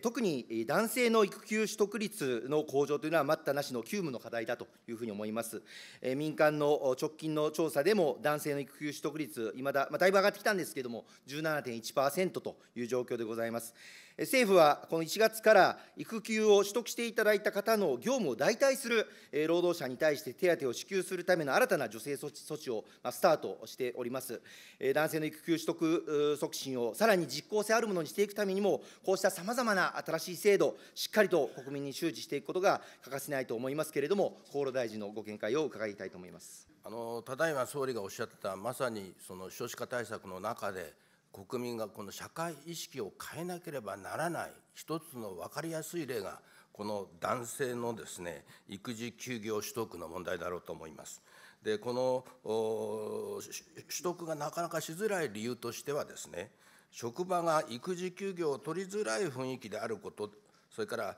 特に男性の育休取得率の向上というのは待ったなしの急務の課題だというふうに思います。民間の直近の調査でも、男性の育休取得率、いまだ、まあ、だいぶ上がってきたんですけれども、17.1%という状況でございます。政府はこの1月から育休を取得していただいた方の業務を代替する労働者に対して手当を支給するための新たな助成措置をスタートしております。男性の育休取得促進をさらに実効性あるものにしていくためにも、こうしたさまざまなな新しい制度、しっかりと国民に周知していくことが欠かせないと思いますけれども、厚労大臣のご見解を伺いたいと思いますあのただいま総理がおっしゃった、まさにその少子化対策の中で、国民がこの社会意識を変えなければならない、一つの分かりやすい例が、この男性のですね育児休業取得の問題だろうと思います。でこの取得がなかなかしづらい理由としてはですね職場が育児休業を取りづらい雰囲気であることそれから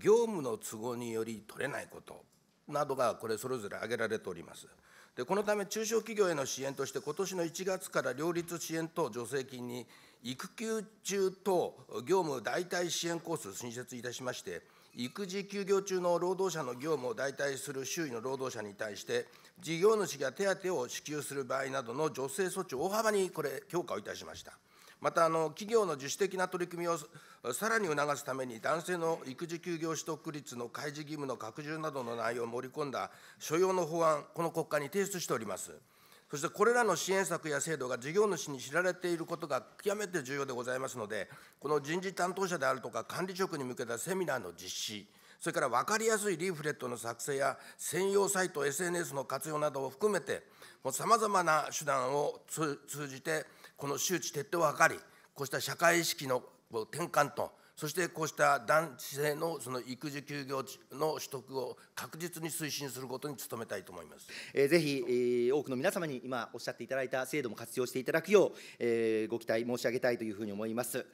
業務の都合により取れないことなどがこれそれぞれ挙げられておりますでこのため中小企業への支援として今年の1月から両立支援等助成金に育休中等業務代替支援コースを新設いたしまして育児休業中の労働者の業務を代替する周囲の労働者に対して事業主が手当を支給する場合などの助成措置を大幅にこれ強化をいたしました。またあの企業の自主的な取り組みをさらに促すために、男性の育児休業取得率の開示義務の拡充などの内容を盛り込んだ所要の法案、この国会に提出しております。そしてこれらの支援策や制度が事業主に知られていることが極めて重要でございますので、この人事担当者であるとか、管理職に向けたセミナーの実施、それから分かりやすいリーフレットの作成や、専用サイト、SNS の活用などを含めて、さまざまな手段を通じて、この周知徹底を図りこうした社会意識の転換とそしてこうした男性のその育児休業の取得を確実に推進することに努めたいと思います、えぜひ、多くの皆様に今おっしゃっていただいた制度も活用していただくよう、えご期待申し上げたいというふうに思います。